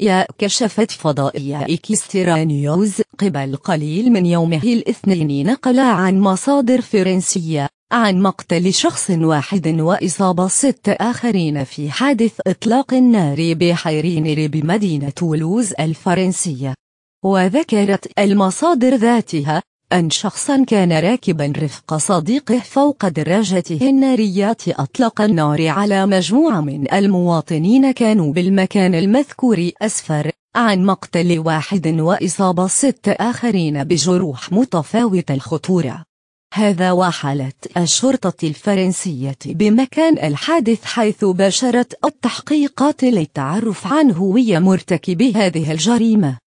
يا كشفت فضائية إكسترا نيوز قبل قليل من يومه الاثنين نقل عن مصادر فرنسية عن مقتل شخص واحد وإصابة ست آخرين في حادث إطلاق النار بحيرينر بمدينة تولوز الفرنسية وذكرت المصادر ذاتها أن شخصا كان راكبا رفق صديقه فوق دراجته النارية أطلق النار على مجموعة من المواطنين كانوا بالمكان المذكور أسفر عن مقتل واحد وإصابة ست آخرين بجروح متفاوتة الخطورة هذا وحالت الشرطة الفرنسية بمكان الحادث حيث باشرت التحقيقات للتعرف عن هوية مرتكبي هذه الجريمة